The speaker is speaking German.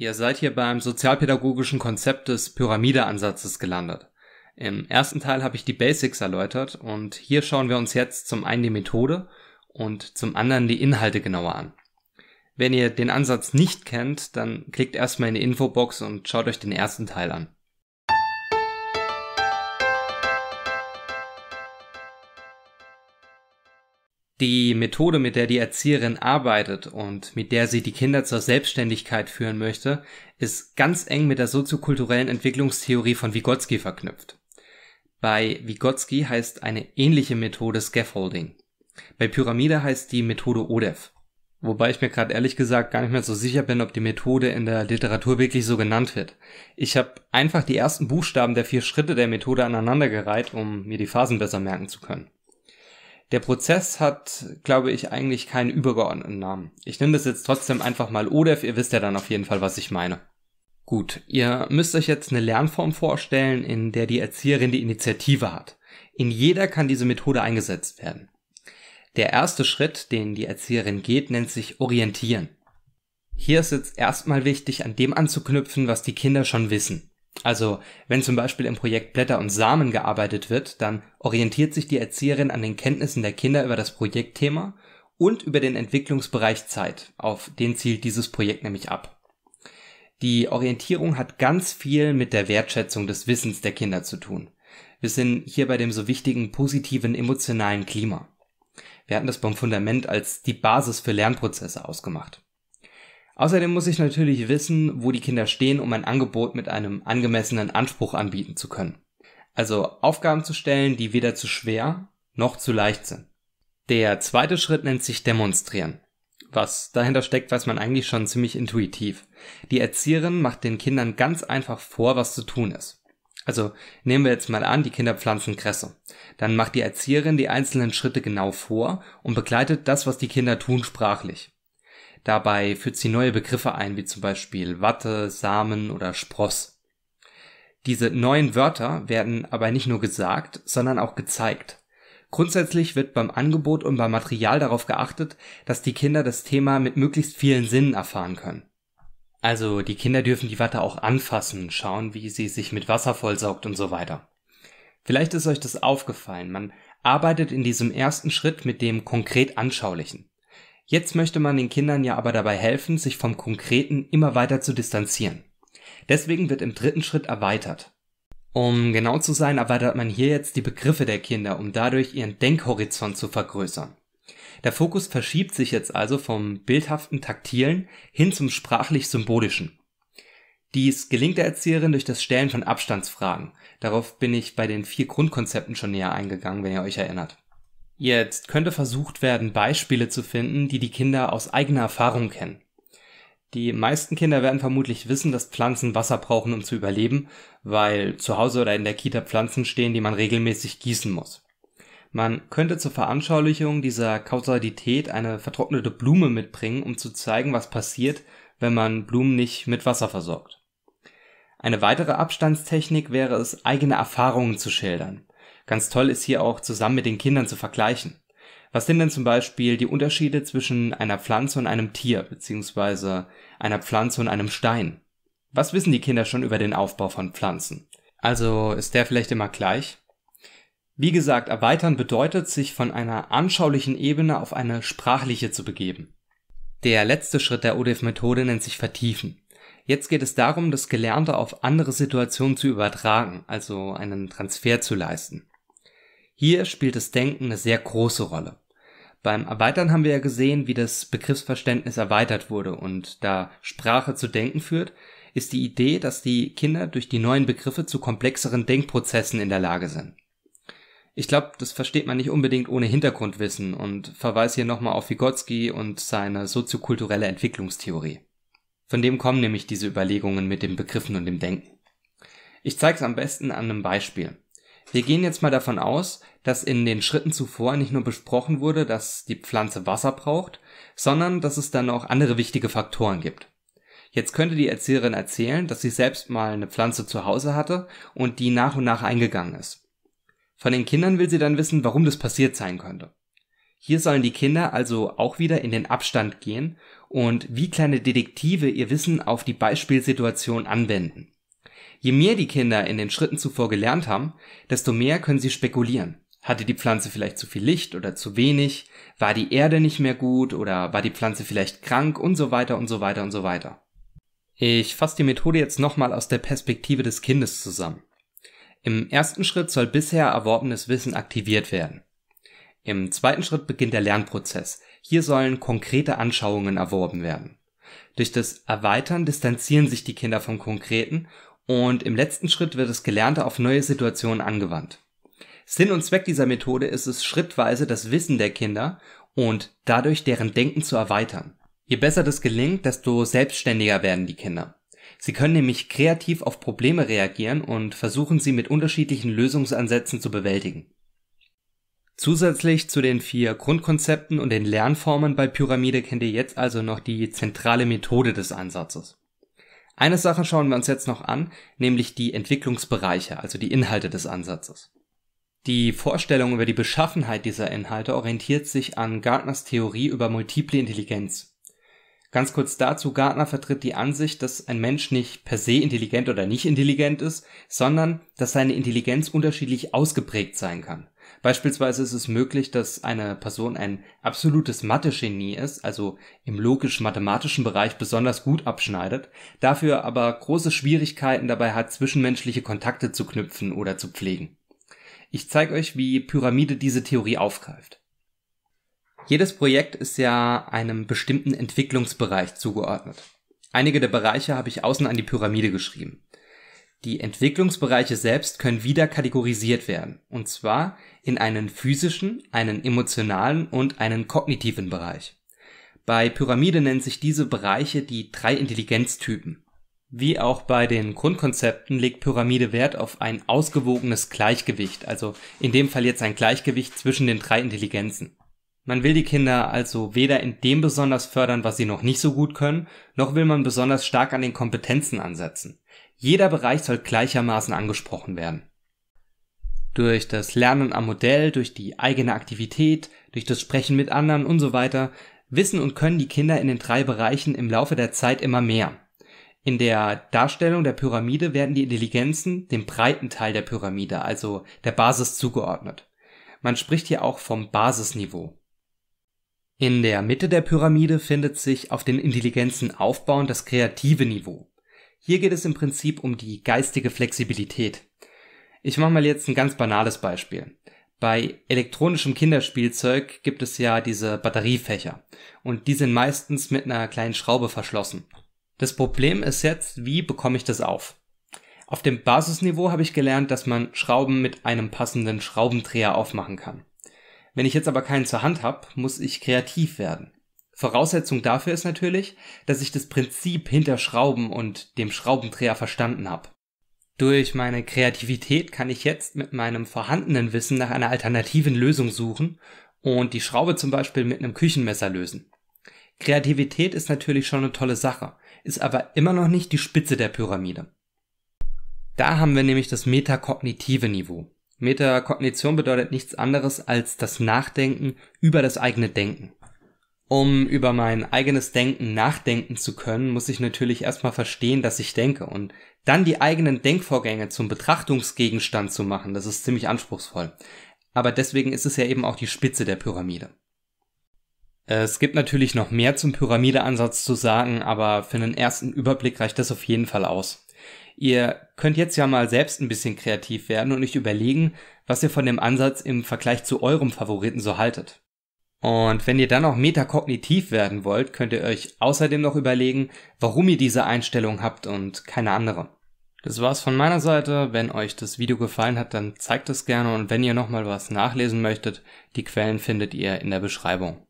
Ihr seid hier beim sozialpädagogischen Konzept des Pyramideansatzes gelandet. Im ersten Teil habe ich die Basics erläutert und hier schauen wir uns jetzt zum einen die Methode und zum anderen die Inhalte genauer an. Wenn ihr den Ansatz nicht kennt, dann klickt erstmal in die Infobox und schaut euch den ersten Teil an. Die Methode, mit der die Erzieherin arbeitet und mit der sie die Kinder zur Selbstständigkeit führen möchte, ist ganz eng mit der soziokulturellen Entwicklungstheorie von Vygotsky verknüpft. Bei Vygotsky heißt eine ähnliche Methode Scaffolding. Bei Pyramide heißt die Methode ODEF. Wobei ich mir gerade ehrlich gesagt gar nicht mehr so sicher bin, ob die Methode in der Literatur wirklich so genannt wird. Ich habe einfach die ersten Buchstaben der vier Schritte der Methode aneinandergereiht, um mir die Phasen besser merken zu können. Der Prozess hat, glaube ich, eigentlich keinen übergeordneten Namen. Ich nenne das jetzt trotzdem einfach mal ODEF, ihr wisst ja dann auf jeden Fall, was ich meine. Gut, ihr müsst euch jetzt eine Lernform vorstellen, in der die Erzieherin die Initiative hat. In jeder kann diese Methode eingesetzt werden. Der erste Schritt, den die Erzieherin geht, nennt sich Orientieren. Hier ist jetzt erstmal wichtig, an dem anzuknüpfen, was die Kinder schon wissen. Also, wenn zum Beispiel im Projekt Blätter und Samen gearbeitet wird, dann orientiert sich die Erzieherin an den Kenntnissen der Kinder über das Projektthema und über den Entwicklungsbereich Zeit, auf den zielt dieses Projekt nämlich ab. Die Orientierung hat ganz viel mit der Wertschätzung des Wissens der Kinder zu tun. Wir sind hier bei dem so wichtigen positiven emotionalen Klima. Wir hatten das beim Fundament als die Basis für Lernprozesse ausgemacht. Außerdem muss ich natürlich wissen, wo die Kinder stehen, um ein Angebot mit einem angemessenen Anspruch anbieten zu können. Also Aufgaben zu stellen, die weder zu schwer noch zu leicht sind. Der zweite Schritt nennt sich Demonstrieren. Was dahinter steckt, weiß man eigentlich schon ziemlich intuitiv. Die Erzieherin macht den Kindern ganz einfach vor, was zu tun ist. Also nehmen wir jetzt mal an, die Kinder pflanzen Kresse. Dann macht die Erzieherin die einzelnen Schritte genau vor und begleitet das, was die Kinder tun, sprachlich. Dabei führt sie neue Begriffe ein, wie zum Beispiel Watte, Samen oder Spross. Diese neuen Wörter werden aber nicht nur gesagt, sondern auch gezeigt. Grundsätzlich wird beim Angebot und beim Material darauf geachtet, dass die Kinder das Thema mit möglichst vielen Sinnen erfahren können. Also die Kinder dürfen die Watte auch anfassen, schauen, wie sie sich mit Wasser vollsaugt und so weiter. Vielleicht ist euch das aufgefallen, man arbeitet in diesem ersten Schritt mit dem konkret Anschaulichen. Jetzt möchte man den Kindern ja aber dabei helfen, sich vom Konkreten immer weiter zu distanzieren. Deswegen wird im dritten Schritt erweitert. Um genau zu sein, erweitert man hier jetzt die Begriffe der Kinder, um dadurch ihren Denkhorizont zu vergrößern. Der Fokus verschiebt sich jetzt also vom bildhaften Taktilen hin zum sprachlich-symbolischen. Dies gelingt der Erzieherin durch das Stellen von Abstandsfragen. Darauf bin ich bei den vier Grundkonzepten schon näher eingegangen, wenn ihr euch erinnert. Jetzt könnte versucht werden, Beispiele zu finden, die die Kinder aus eigener Erfahrung kennen. Die meisten Kinder werden vermutlich wissen, dass Pflanzen Wasser brauchen, um zu überleben, weil zu Hause oder in der Kita Pflanzen stehen, die man regelmäßig gießen muss. Man könnte zur Veranschaulichung dieser Kausalität eine vertrocknete Blume mitbringen, um zu zeigen, was passiert, wenn man Blumen nicht mit Wasser versorgt. Eine weitere Abstandstechnik wäre es, eigene Erfahrungen zu schildern. Ganz toll ist hier auch zusammen mit den Kindern zu vergleichen. Was sind denn zum Beispiel die Unterschiede zwischen einer Pflanze und einem Tier, beziehungsweise einer Pflanze und einem Stein? Was wissen die Kinder schon über den Aufbau von Pflanzen? Also ist der vielleicht immer gleich? Wie gesagt, erweitern bedeutet, sich von einer anschaulichen Ebene auf eine sprachliche zu begeben. Der letzte Schritt der ODIF-Methode nennt sich Vertiefen. Jetzt geht es darum, das Gelernte auf andere Situationen zu übertragen, also einen Transfer zu leisten. Hier spielt das Denken eine sehr große Rolle. Beim Erweitern haben wir ja gesehen, wie das Begriffsverständnis erweitert wurde und da Sprache zu Denken führt, ist die Idee, dass die Kinder durch die neuen Begriffe zu komplexeren Denkprozessen in der Lage sind. Ich glaube, das versteht man nicht unbedingt ohne Hintergrundwissen und verweise hier nochmal auf Vygotsky und seine soziokulturelle Entwicklungstheorie. Von dem kommen nämlich diese Überlegungen mit den Begriffen und dem Denken. Ich zeige es am besten an einem Beispiel. Wir gehen jetzt mal davon aus, dass in den Schritten zuvor nicht nur besprochen wurde, dass die Pflanze Wasser braucht, sondern dass es dann auch andere wichtige Faktoren gibt. Jetzt könnte die Erzieherin erzählen, dass sie selbst mal eine Pflanze zu Hause hatte und die nach und nach eingegangen ist. Von den Kindern will sie dann wissen, warum das passiert sein könnte. Hier sollen die Kinder also auch wieder in den Abstand gehen und wie kleine Detektive ihr Wissen auf die Beispielsituation anwenden. Je mehr die Kinder in den Schritten zuvor gelernt haben, desto mehr können sie spekulieren. Hatte die Pflanze vielleicht zu viel Licht oder zu wenig? War die Erde nicht mehr gut oder war die Pflanze vielleicht krank und so weiter und so weiter und so weiter? Ich fasse die Methode jetzt nochmal aus der Perspektive des Kindes zusammen. Im ersten Schritt soll bisher erworbenes Wissen aktiviert werden. Im zweiten Schritt beginnt der Lernprozess. Hier sollen konkrete Anschauungen erworben werden. Durch das Erweitern distanzieren sich die Kinder vom Konkreten und im letzten Schritt wird das Gelernte auf neue Situationen angewandt. Sinn und Zweck dieser Methode ist es, schrittweise das Wissen der Kinder und dadurch deren Denken zu erweitern. Je besser das gelingt, desto selbstständiger werden die Kinder. Sie können nämlich kreativ auf Probleme reagieren und versuchen sie mit unterschiedlichen Lösungsansätzen zu bewältigen. Zusätzlich zu den vier Grundkonzepten und den Lernformen bei Pyramide kennt ihr jetzt also noch die zentrale Methode des Ansatzes. Eine Sache schauen wir uns jetzt noch an, nämlich die Entwicklungsbereiche, also die Inhalte des Ansatzes. Die Vorstellung über die Beschaffenheit dieser Inhalte orientiert sich an Gartners Theorie über multiple Intelligenz. Ganz kurz dazu, Gartner vertritt die Ansicht, dass ein Mensch nicht per se intelligent oder nicht intelligent ist, sondern dass seine Intelligenz unterschiedlich ausgeprägt sein kann. Beispielsweise ist es möglich, dass eine Person ein absolutes Mathe-Genie ist, also im logisch-mathematischen Bereich besonders gut abschneidet, dafür aber große Schwierigkeiten dabei hat, zwischenmenschliche Kontakte zu knüpfen oder zu pflegen. Ich zeige euch, wie Pyramide diese Theorie aufgreift. Jedes Projekt ist ja einem bestimmten Entwicklungsbereich zugeordnet. Einige der Bereiche habe ich außen an die Pyramide geschrieben. Die Entwicklungsbereiche selbst können wieder kategorisiert werden, und zwar in einen physischen, einen emotionalen und einen kognitiven Bereich. Bei Pyramide nennen sich diese Bereiche die drei Intelligenztypen. Wie auch bei den Grundkonzepten legt Pyramide Wert auf ein ausgewogenes Gleichgewicht, also in dem Fall jetzt ein Gleichgewicht zwischen den drei Intelligenzen. Man will die Kinder also weder in dem besonders fördern, was sie noch nicht so gut können, noch will man besonders stark an den Kompetenzen ansetzen. Jeder Bereich soll gleichermaßen angesprochen werden. Durch das Lernen am Modell, durch die eigene Aktivität, durch das Sprechen mit anderen und so weiter, wissen und können die Kinder in den drei Bereichen im Laufe der Zeit immer mehr. In der Darstellung der Pyramide werden die Intelligenzen dem breiten Teil der Pyramide, also der Basis zugeordnet. Man spricht hier auch vom Basisniveau. In der Mitte der Pyramide findet sich auf den Intelligenzen aufbauend das kreative Niveau. Hier geht es im Prinzip um die geistige Flexibilität. Ich mache mal jetzt ein ganz banales Beispiel. Bei elektronischem Kinderspielzeug gibt es ja diese Batteriefächer und die sind meistens mit einer kleinen Schraube verschlossen. Das Problem ist jetzt, wie bekomme ich das auf? Auf dem Basisniveau habe ich gelernt, dass man Schrauben mit einem passenden Schraubendreher aufmachen kann. Wenn ich jetzt aber keinen zur Hand habe, muss ich kreativ werden. Voraussetzung dafür ist natürlich, dass ich das Prinzip hinter Schrauben und dem Schraubendreher verstanden habe. Durch meine Kreativität kann ich jetzt mit meinem vorhandenen Wissen nach einer alternativen Lösung suchen und die Schraube zum Beispiel mit einem Küchenmesser lösen. Kreativität ist natürlich schon eine tolle Sache, ist aber immer noch nicht die Spitze der Pyramide. Da haben wir nämlich das metakognitive Niveau. Metakognition bedeutet nichts anderes als das Nachdenken über das eigene Denken. Um über mein eigenes Denken nachdenken zu können, muss ich natürlich erstmal verstehen, dass ich denke und dann die eigenen Denkvorgänge zum Betrachtungsgegenstand zu machen, das ist ziemlich anspruchsvoll. Aber deswegen ist es ja eben auch die Spitze der Pyramide. Es gibt natürlich noch mehr zum Pyramideansatz zu sagen, aber für einen ersten Überblick reicht das auf jeden Fall aus. Ihr könnt jetzt ja mal selbst ein bisschen kreativ werden und euch überlegen, was ihr von dem Ansatz im Vergleich zu eurem Favoriten so haltet. Und wenn ihr dann auch metakognitiv werden wollt, könnt ihr euch außerdem noch überlegen, warum ihr diese Einstellung habt und keine andere. Das war's von meiner Seite. Wenn euch das Video gefallen hat, dann zeigt es gerne und wenn ihr nochmal was nachlesen möchtet, die Quellen findet ihr in der Beschreibung.